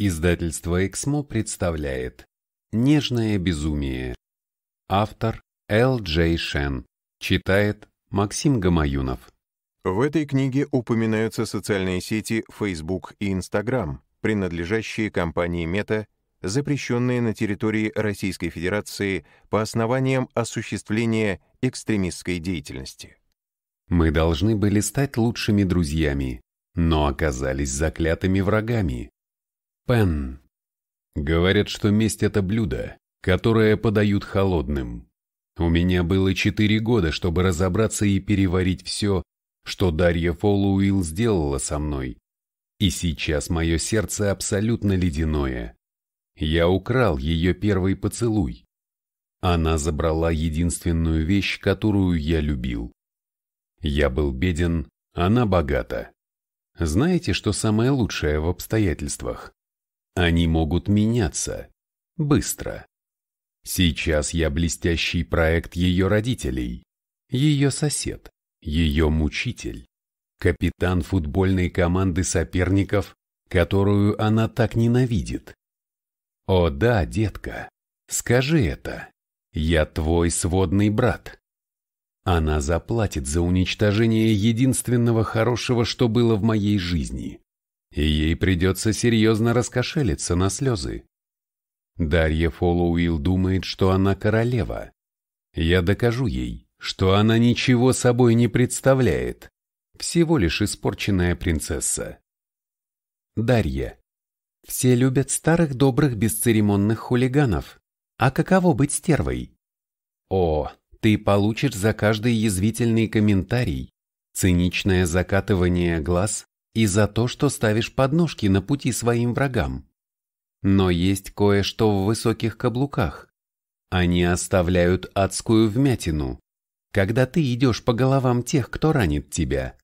Издательство «Эксмо» представляет «Нежное безумие». Автор Л. Джей Шен. Читает Максим Гамаюнов. В этой книге упоминаются социальные сети Facebook и Instagram, принадлежащие компании Meta, запрещенные на территории Российской Федерации по основаниям осуществления экстремистской деятельности. Мы должны были стать лучшими друзьями, но оказались заклятыми врагами. Пен. Говорят, что месть – это блюдо, которое подают холодным. У меня было четыре года, чтобы разобраться и переварить все, что Дарья Фоллуилл сделала со мной. И сейчас мое сердце абсолютно ледяное. Я украл ее первый поцелуй. Она забрала единственную вещь, которую я любил. Я был беден, она богата. Знаете, что самое лучшее в обстоятельствах? Они могут меняться. Быстро. Сейчас я блестящий проект ее родителей, ее сосед, ее мучитель, капитан футбольной команды соперников, которую она так ненавидит. О да, детка, скажи это. Я твой сводный брат. Она заплатит за уничтожение единственного хорошего, что было в моей жизни и ей придется серьезно раскошелиться на слезы. Дарья Фоллоуилл думает, что она королева. Я докажу ей, что она ничего собой не представляет, всего лишь испорченная принцесса. Дарья. Все любят старых добрых бесцеремонных хулиганов. А каково быть стервой? О, ты получишь за каждый язвительный комментарий, циничное закатывание глаз и за то, что ставишь подножки на пути своим врагам. Но есть кое-что в высоких каблуках. Они оставляют адскую вмятину, когда ты идешь по головам тех, кто ранит тебя.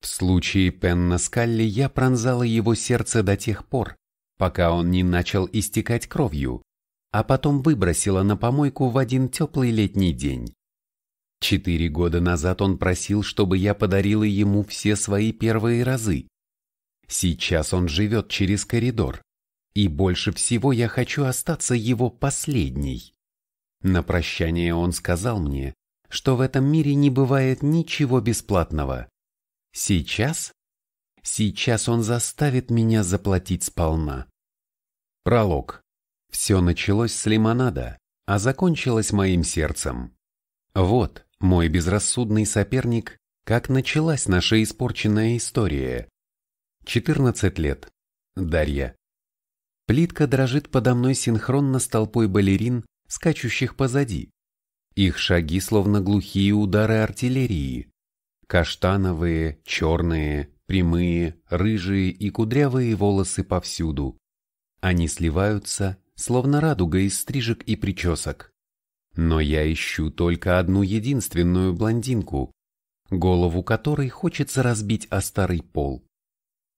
В случае Пенна Скалли я пронзала его сердце до тех пор, пока он не начал истекать кровью, а потом выбросила на помойку в один теплый летний день. Четыре года назад он просил, чтобы я подарила ему все свои первые разы. Сейчас он живет через коридор, и больше всего я хочу остаться его последней. На прощание он сказал мне, что в этом мире не бывает ничего бесплатного. Сейчас? Сейчас он заставит меня заплатить сполна. Пролог. Все началось с лимонада, а закончилось моим сердцем. Вот, мой безрассудный соперник, как началась наша испорченная история. 14 лет. Дарья. Плитка дрожит подо мной синхронно с толпой балерин, скачущих позади. Их шаги словно глухие удары артиллерии. Каштановые, черные, прямые, рыжие и кудрявые волосы повсюду. Они сливаются, словно радуга из стрижек и причесок. Но я ищу только одну единственную блондинку, голову которой хочется разбить о старый пол.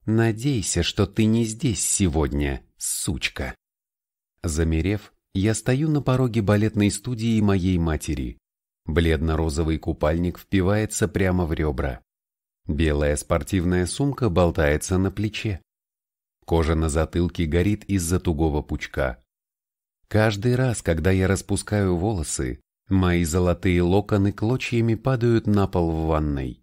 Надейся, что ты не здесь сегодня, сучка. Замерев, я стою на пороге балетной студии моей матери. Бледно-розовый купальник впивается прямо в ребра. Белая спортивная сумка болтается на плече. Кожа на затылке горит из-за тугого пучка. Каждый раз, когда я распускаю волосы, мои золотые локоны клочьями падают на пол в ванной.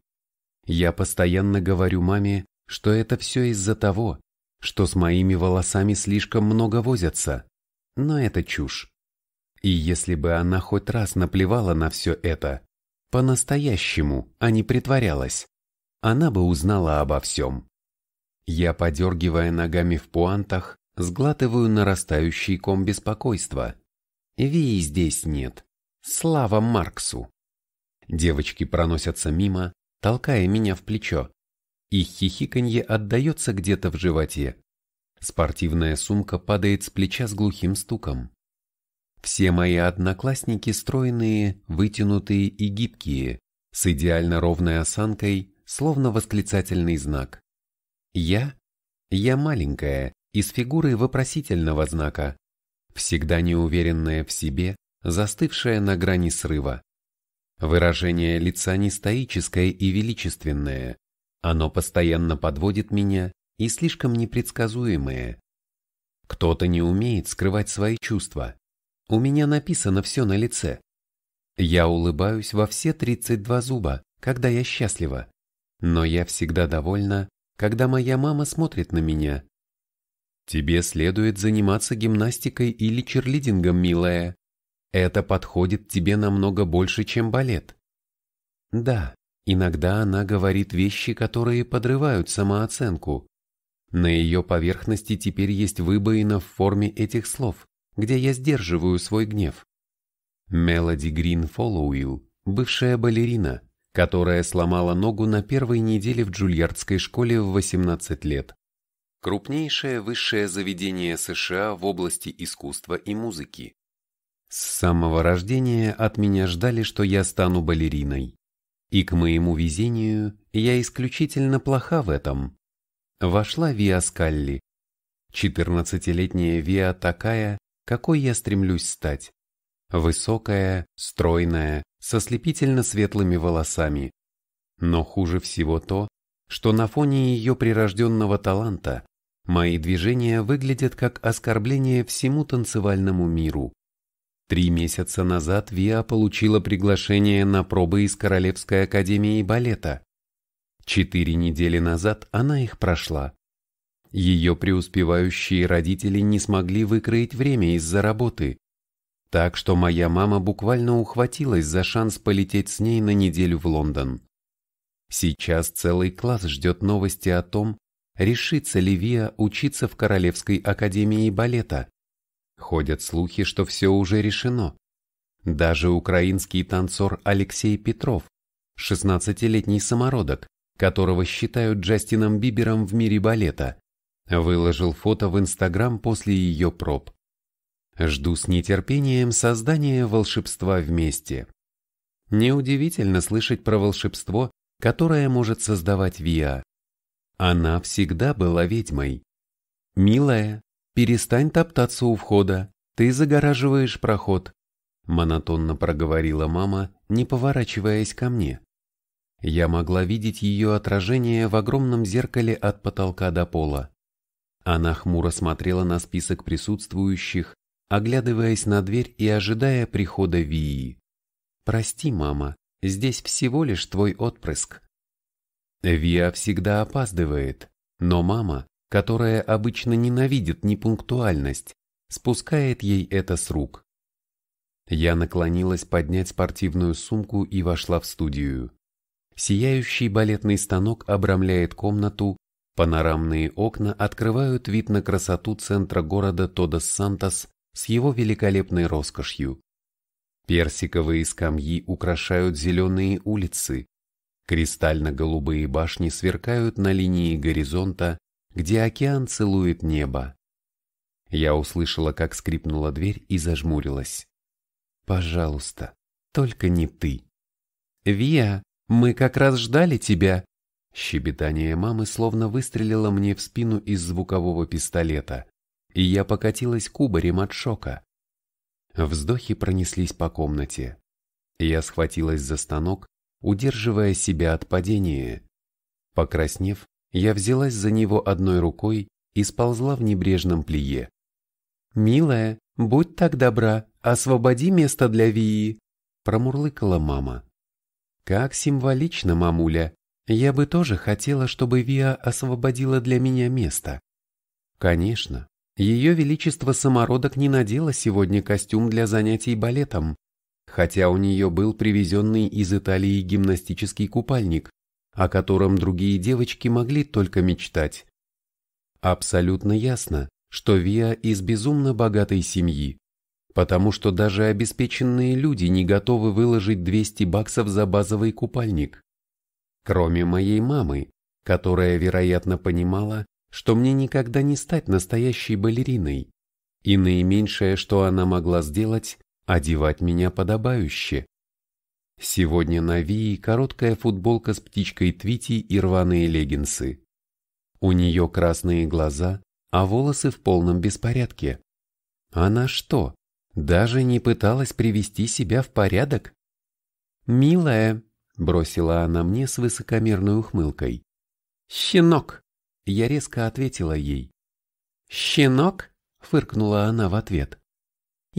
Я постоянно говорю маме, что это все из-за того, что с моими волосами слишком много возятся, но это чушь. И если бы она хоть раз наплевала на все это, по-настоящему, а не притворялась, она бы узнала обо всем. Я, подергивая ногами в пуантах, Сглатываю нарастающий ком беспокойства. Вии здесь нет. Слава Марксу! Девочки проносятся мимо, толкая меня в плечо. Их хихиканье отдается где-то в животе. Спортивная сумка падает с плеча с глухим стуком. Все мои одноклассники стройные, вытянутые и гибкие, с идеально ровной осанкой, словно восклицательный знак. Я? Я маленькая, из фигуры вопросительного знака, всегда неуверенная в себе, застывшая на грани срыва. Выражение лица не стоическое и величественное, оно постоянно подводит меня и слишком непредсказуемое. Кто-то не умеет скрывать свои чувства. У меня написано все на лице. Я улыбаюсь во все 32 зуба, когда я счастлива. Но я всегда довольна, когда моя мама смотрит на меня, Тебе следует заниматься гимнастикой или черлидингом, милая. Это подходит тебе намного больше, чем балет. Да, иногда она говорит вещи, которые подрывают самооценку. На ее поверхности теперь есть выбоина в форме этих слов, где я сдерживаю свой гнев. Мелоди Грин Фоллоуилл, бывшая балерина, которая сломала ногу на первой неделе в Джульярдской школе в 18 лет крупнейшее высшее заведение США в области искусства и музыки. С самого рождения от меня ждали, что я стану балериной. И к моему везению, я исключительно плоха в этом. Вошла Виа Скалли. 14-летняя Виа такая, какой я стремлюсь стать. Высокая, стройная, со слепительно светлыми волосами. Но хуже всего то, что на фоне ее прирожденного таланта Мои движения выглядят как оскорбление всему танцевальному миру. Три месяца назад Виа получила приглашение на пробы из Королевской академии балета. Четыре недели назад она их прошла. Ее преуспевающие родители не смогли выкроить время из-за работы. Так что моя мама буквально ухватилась за шанс полететь с ней на неделю в Лондон. Сейчас целый класс ждет новости о том, решится ли Виа учиться в Королевской академии балета. Ходят слухи, что все уже решено. Даже украинский танцор Алексей Петров, 16-летний самородок, которого считают Джастином Бибером в мире балета, выложил фото в Инстаграм после ее проб. Жду с нетерпением создания волшебства вместе. Неудивительно слышать про волшебство, которое может создавать Виа. Она всегда была ведьмой. «Милая, перестань топтаться у входа, ты загораживаешь проход», монотонно проговорила мама, не поворачиваясь ко мне. Я могла видеть ее отражение в огромном зеркале от потолка до пола. Она хмуро смотрела на список присутствующих, оглядываясь на дверь и ожидая прихода Вии. «Прости, мама, здесь всего лишь твой отпрыск», Виа всегда опаздывает, но мама, которая обычно ненавидит непунктуальность, спускает ей это с рук. Я наклонилась поднять спортивную сумку и вошла в студию. Сияющий балетный станок обрамляет комнату, панорамные окна открывают вид на красоту центра города Тодос-Сантос с его великолепной роскошью. Персиковые скамьи украшают зеленые улицы, Кристально-голубые башни сверкают на линии горизонта, где океан целует небо. Я услышала, как скрипнула дверь и зажмурилась. «Пожалуйста, только не ты». «Виа, мы как раз ждали тебя!» Щебетание мамы словно выстрелило мне в спину из звукового пистолета, и я покатилась кубарем от шока. Вздохи пронеслись по комнате. Я схватилась за станок, удерживая себя от падения. Покраснев, я взялась за него одной рукой и сползла в небрежном плие. «Милая, будь так добра, освободи место для Вии!» – промурлыкала мама. «Как символично, мамуля! Я бы тоже хотела, чтобы Виа освободила для меня место». «Конечно, ее величество самородок не надела сегодня костюм для занятий балетом, хотя у нее был привезенный из Италии гимнастический купальник, о котором другие девочки могли только мечтать. Абсолютно ясно, что Виа из безумно богатой семьи, потому что даже обеспеченные люди не готовы выложить 200 баксов за базовый купальник. Кроме моей мамы, которая, вероятно, понимала, что мне никогда не стать настоящей балериной, и наименьшее, что она могла сделать, одевать меня подобающе. Сегодня на Вии короткая футболка с птичкой Твити и рваные леггинсы. У нее красные глаза, а волосы в полном беспорядке. Она что, даже не пыталась привести себя в порядок? «Милая», — бросила она мне с высокомерной ухмылкой. «Щенок!» — я резко ответила ей. «Щенок?» — фыркнула она в ответ.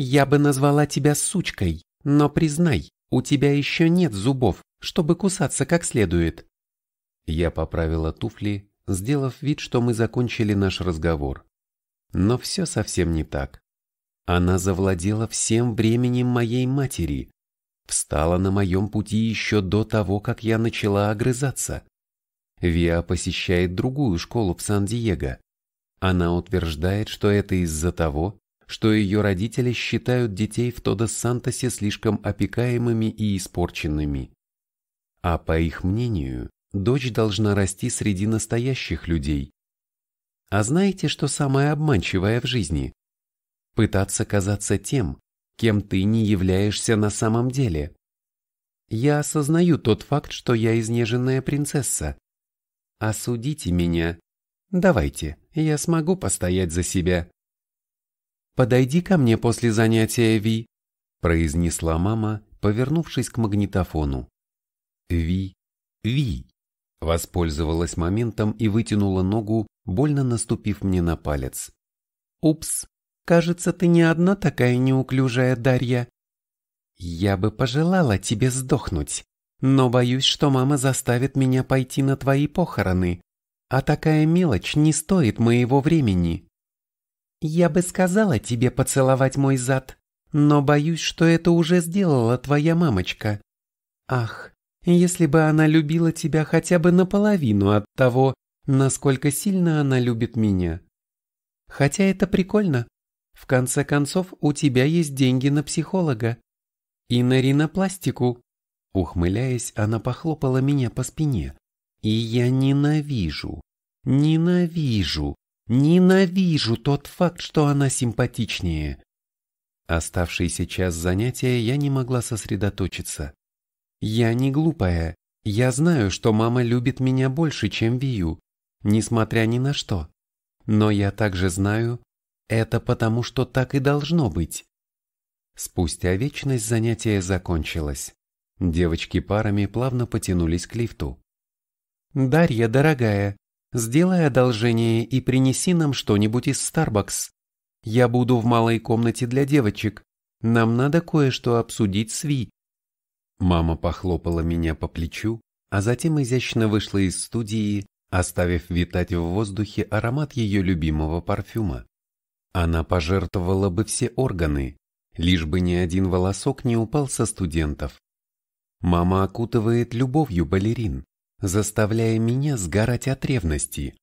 Я бы назвала тебя сучкой, но признай, у тебя еще нет зубов, чтобы кусаться как следует. Я поправила туфли, сделав вид, что мы закончили наш разговор. Но все совсем не так. Она завладела всем временем моей матери, встала на моем пути еще до того, как я начала огрызаться. Виа посещает другую школу в Сан-Диего. Она утверждает, что это из-за того, что ее родители считают детей в Тодос-Сантосе слишком опекаемыми и испорченными. А по их мнению, дочь должна расти среди настоящих людей. А знаете, что самое обманчивое в жизни? Пытаться казаться тем, кем ты не являешься на самом деле. Я осознаю тот факт, что я изнеженная принцесса. Осудите меня. Давайте, я смогу постоять за себя подойди ко мне после занятия, Ви», произнесла мама, повернувшись к магнитофону. «Ви! Ви!» Воспользовалась моментом и вытянула ногу, больно наступив мне на палец. «Упс, кажется, ты не одна такая неуклюжая, Дарья. Я бы пожелала тебе сдохнуть, но боюсь, что мама заставит меня пойти на твои похороны, а такая мелочь не стоит моего времени». Я бы сказала тебе поцеловать мой зад, но боюсь, что это уже сделала твоя мамочка. Ах, если бы она любила тебя хотя бы наполовину от того, насколько сильно она любит меня. Хотя это прикольно. В конце концов, у тебя есть деньги на психолога. И на ринопластику. Ухмыляясь, она похлопала меня по спине. И я ненавижу, ненавижу, Ненавижу тот факт, что она симпатичнее. Оставшийся час занятия я не могла сосредоточиться. Я не глупая. Я знаю, что мама любит меня больше, чем Вию, несмотря ни на что. Но я также знаю, это потому, что так и должно быть. Спустя вечность занятие закончилось. Девочки парами плавно потянулись к лифту. «Дарья, дорогая, сделай одолжение и принеси нам что-нибудь из Starbucks. Я буду в малой комнате для девочек. Нам надо кое-что обсудить с Ви». Мама похлопала меня по плечу, а затем изящно вышла из студии, оставив витать в воздухе аромат ее любимого парфюма. Она пожертвовала бы все органы, лишь бы ни один волосок не упал со студентов. Мама окутывает любовью балерин заставляя меня сгорать от ревности.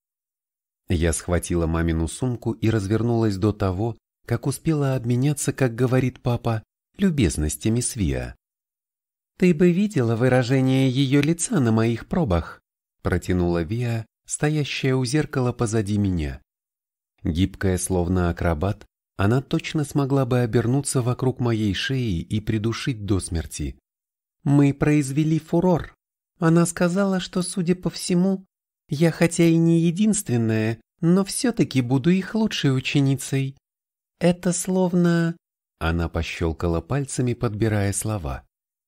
Я схватила мамину сумку и развернулась до того, как успела обменяться, как говорит папа, любезностями с Виа. «Ты бы видела выражение ее лица на моих пробах», протянула Виа, стоящая у зеркала позади меня. Гибкая, словно акробат, она точно смогла бы обернуться вокруг моей шеи и придушить до смерти. «Мы произвели фурор!» Она сказала, что, судя по всему, я хотя и не единственная, но все-таки буду их лучшей ученицей. Это словно...» Она пощелкала пальцами, подбирая слова.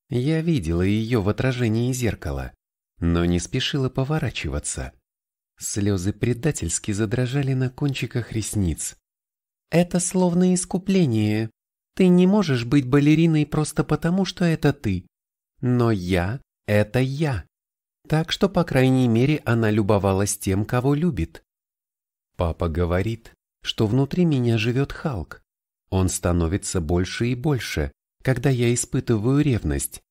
Я видела ее в отражении зеркала, но не спешила поворачиваться. Слезы предательски задрожали на кончиках ресниц. «Это словно искупление. Ты не можешь быть балериной просто потому, что это ты. Но я это я. Так что, по крайней мере, она любовалась тем, кого любит. Папа говорит, что внутри меня живет Халк. Он становится больше и больше, когда я испытываю ревность.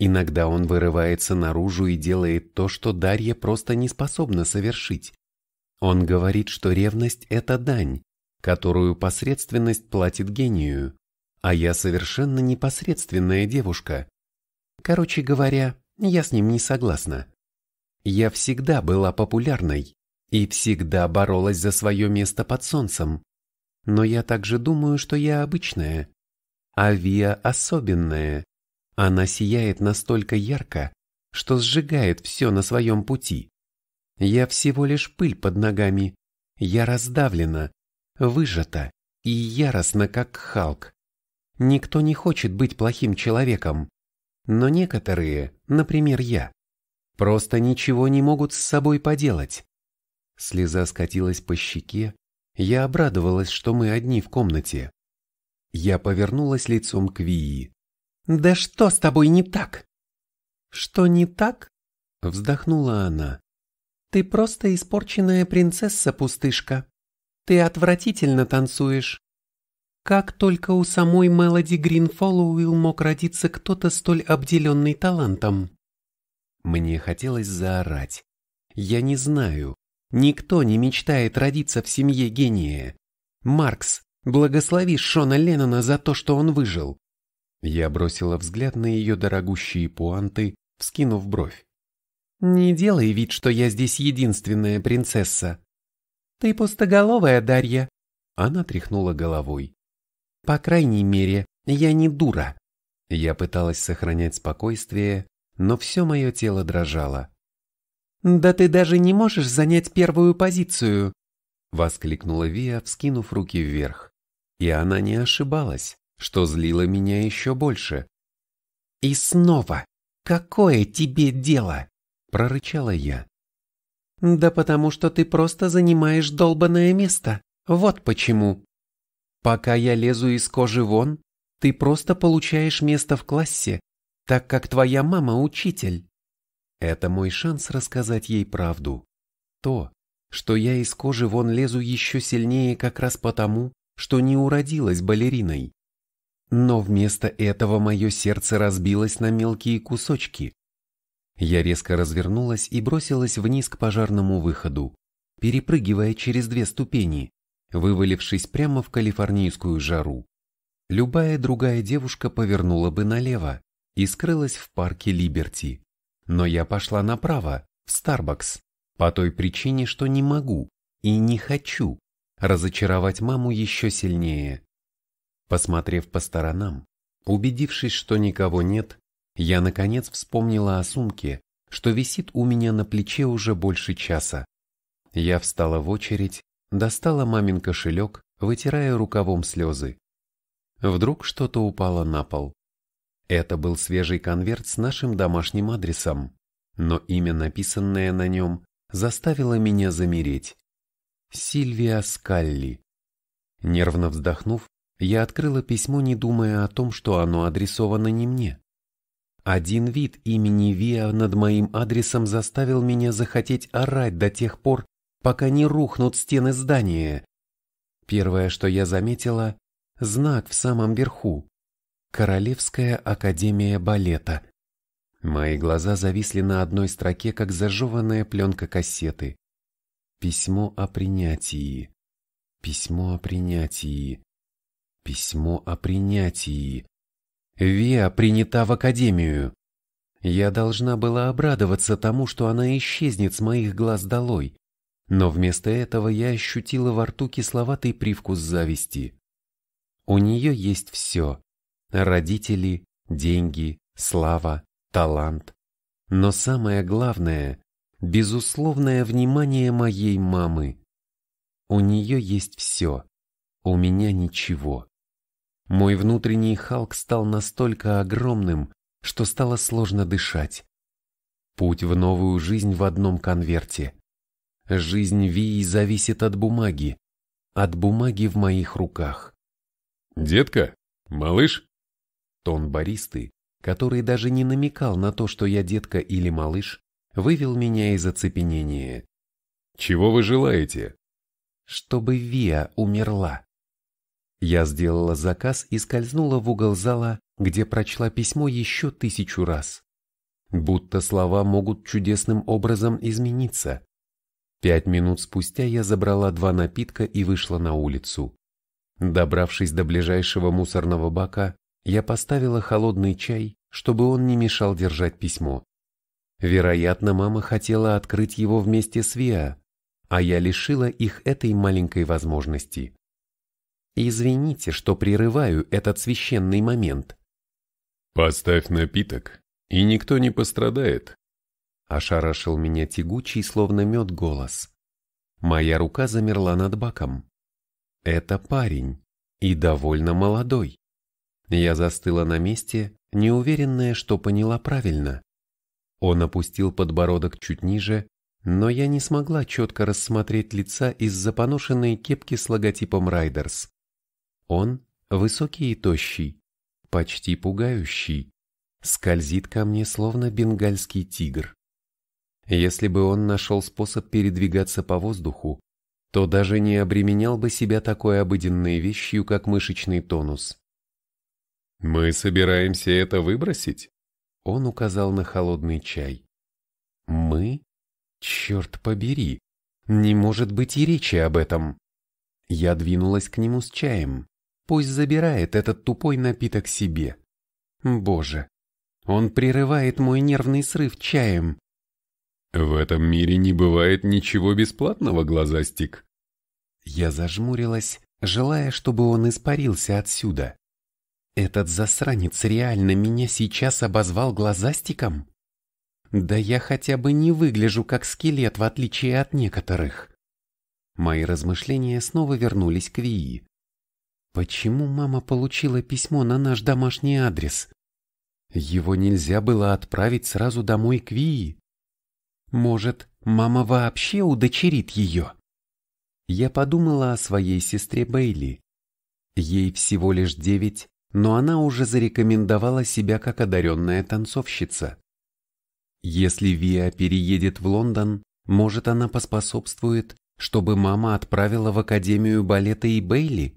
Иногда он вырывается наружу и делает то, что Дарья просто не способна совершить. Он говорит, что ревность – это дань, которую посредственность платит гению, а я совершенно непосредственная девушка. Короче говоря, я с ним не согласна. Я всегда была популярной и всегда боролась за свое место под солнцем. Но я также думаю, что я обычная. А Виа особенная. Она сияет настолько ярко, что сжигает все на своем пути. Я всего лишь пыль под ногами. Я раздавлена, выжата и яростно, как Халк. Никто не хочет быть плохим человеком. Но некоторые, например, я, просто ничего не могут с собой поделать. Слеза скатилась по щеке, я обрадовалась, что мы одни в комнате. Я повернулась лицом к Вии. «Да что с тобой не так?» «Что не так?» — вздохнула она. «Ты просто испорченная принцесса-пустышка. Ты отвратительно танцуешь. Как только у самой Мелоди Гринфоллоуилл мог родиться кто-то столь обделенный талантом? Мне хотелось заорать. Я не знаю. Никто не мечтает родиться в семье гения. Маркс, благослови Шона Леннона за то, что он выжил. Я бросила взгляд на ее дорогущие пуанты, вскинув бровь. «Не делай вид, что я здесь единственная принцесса». «Ты пустоголовая, Дарья», — она тряхнула головой. По крайней мере, я не дура. Я пыталась сохранять спокойствие, но все мое тело дрожало. «Да ты даже не можешь занять первую позицию!» Воскликнула Вия, вскинув руки вверх. И она не ошибалась, что злило меня еще больше. «И снова! Какое тебе дело?» Прорычала я. «Да потому что ты просто занимаешь долбанное место. Вот почему!» Пока я лезу из кожи вон, ты просто получаешь место в классе, так как твоя мама учитель. Это мой шанс рассказать ей правду. То, что я из кожи вон лезу еще сильнее как раз потому, что не уродилась балериной. Но вместо этого мое сердце разбилось на мелкие кусочки. Я резко развернулась и бросилась вниз к пожарному выходу, перепрыгивая через две ступени вывалившись прямо в калифорнийскую жару. Любая другая девушка повернула бы налево и скрылась в парке Либерти. Но я пошла направо, в Starbucks, по той причине, что не могу и не хочу разочаровать маму еще сильнее. Посмотрев по сторонам, убедившись, что никого нет, я наконец вспомнила о сумке, что висит у меня на плече уже больше часа. Я встала в очередь достала мамин кошелек, вытирая рукавом слезы. Вдруг что-то упало на пол. Это был свежий конверт с нашим домашним адресом, но имя, написанное на нем, заставило меня замереть. Сильвия Скалли. Нервно вздохнув, я открыла письмо, не думая о том, что оно адресовано не мне. Один вид имени Виа над моим адресом заставил меня захотеть орать до тех пор, пока не рухнут стены здания. Первое, что я заметила, знак в самом верху. Королевская академия балета. Мои глаза зависли на одной строке, как зажеванная пленка кассеты. Письмо о принятии. Письмо о принятии. Письмо о принятии. Виа принята в академию. Я должна была обрадоваться тому, что она исчезнет с моих глаз долой. Но вместо этого я ощутила во рту кисловатый привкус зависти. У нее есть все. Родители, деньги, слава, талант. Но самое главное – безусловное внимание моей мамы. У нее есть все. У меня ничего. Мой внутренний Халк стал настолько огромным, что стало сложно дышать. Путь в новую жизнь в одном конверте. Жизнь Вии зависит от бумаги, от бумаги в моих руках. «Детка, малыш?» Тон баристы, который даже не намекал на то, что я детка или малыш, вывел меня из оцепенения. «Чего вы желаете?» «Чтобы Вия умерла». Я сделала заказ и скользнула в угол зала, где прочла письмо еще тысячу раз. Будто слова могут чудесным образом измениться. Пять минут спустя я забрала два напитка и вышла на улицу. Добравшись до ближайшего мусорного бака, я поставила холодный чай, чтобы он не мешал держать письмо. Вероятно, мама хотела открыть его вместе с Виа, а я лишила их этой маленькой возможности. Извините, что прерываю этот священный момент. Поставь напиток, и никто не пострадает, Ошарашил меня тягучий, словно мед, голос. Моя рука замерла над баком. Это парень. И довольно молодой. Я застыла на месте, неуверенная, что поняла правильно. Он опустил подбородок чуть ниже, но я не смогла четко рассмотреть лица из-за поношенной кепки с логотипом «Райдерс». Он высокий и тощий, почти пугающий, скользит ко мне словно бенгальский тигр. Если бы он нашел способ передвигаться по воздуху, то даже не обременял бы себя такой обыденной вещью, как мышечный тонус. «Мы собираемся это выбросить?» Он указал на холодный чай. «Мы? Черт побери! Не может быть и речи об этом!» Я двинулась к нему с чаем. Пусть забирает этот тупой напиток себе. Боже, он прерывает мой нервный срыв чаем. В этом мире не бывает ничего бесплатного, глазастик. Я зажмурилась, желая, чтобы он испарился отсюда. Этот засранец реально меня сейчас обозвал глазастиком? Да я хотя бы не выгляжу как скелет, в отличие от некоторых. Мои размышления снова вернулись к Вии. Почему мама получила письмо на наш домашний адрес? Его нельзя было отправить сразу домой к Вии. Может, мама вообще удочерит ее? Я подумала о своей сестре Бейли. Ей всего лишь девять, но она уже зарекомендовала себя как одаренная танцовщица. Если Виа переедет в Лондон, может, она поспособствует, чтобы мама отправила в Академию балета и Бейли?